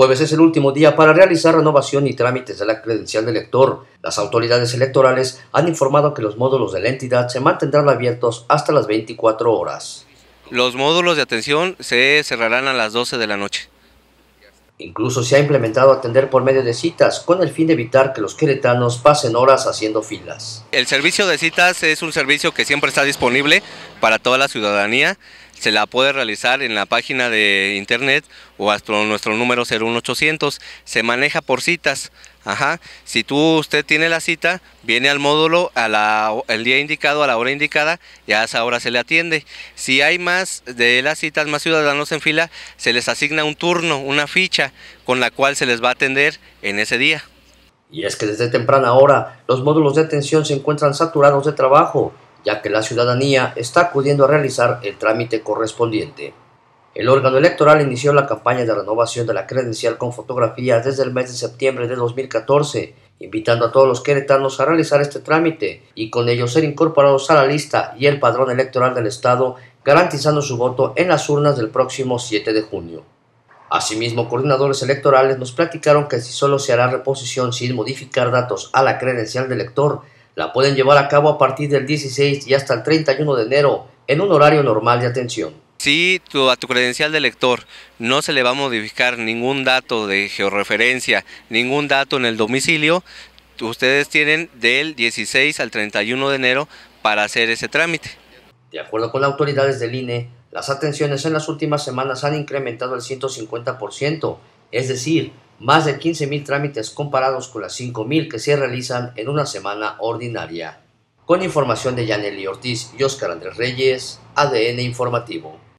jueves es el último día para realizar renovación y trámites de la credencial de elector. Las autoridades electorales han informado que los módulos de la entidad se mantendrán abiertos hasta las 24 horas. Los módulos de atención se cerrarán a las 12 de la noche. Incluso se ha implementado atender por medio de citas con el fin de evitar que los queretanos pasen horas haciendo filas. El servicio de citas es un servicio que siempre está disponible para toda la ciudadanía se la puede realizar en la página de internet o hasta nuestro número 01800. Se maneja por citas. Ajá. Si tú usted tiene la cita, viene al módulo a la, el día indicado, a la hora indicada, y a esa hora se le atiende. Si hay más de las citas, más ciudadanos en fila, se les asigna un turno, una ficha con la cual se les va a atender en ese día. Y es que desde temprana hora los módulos de atención se encuentran saturados de trabajo ya que la ciudadanía está acudiendo a realizar el trámite correspondiente. El órgano electoral inició la campaña de renovación de la credencial con fotografías desde el mes de septiembre de 2014, invitando a todos los queretanos a realizar este trámite y con ello ser incorporados a la lista y el padrón electoral del Estado, garantizando su voto en las urnas del próximo 7 de junio. Asimismo, coordinadores electorales nos platicaron que si solo se hará reposición sin modificar datos a la credencial del elector, la pueden llevar a cabo a partir del 16 y hasta el 31 de enero en un horario normal de atención. Si a tu credencial de lector no se le va a modificar ningún dato de georreferencia, ningún dato en el domicilio, ustedes tienen del 16 al 31 de enero para hacer ese trámite. De acuerdo con las autoridades del INE, las atenciones en las últimas semanas han incrementado al 150%, es decir, más de 15.000 trámites comparados con las 5.000 que se realizan en una semana ordinaria. Con información de Yaneli Ortiz y Óscar Andrés Reyes, ADN Informativo.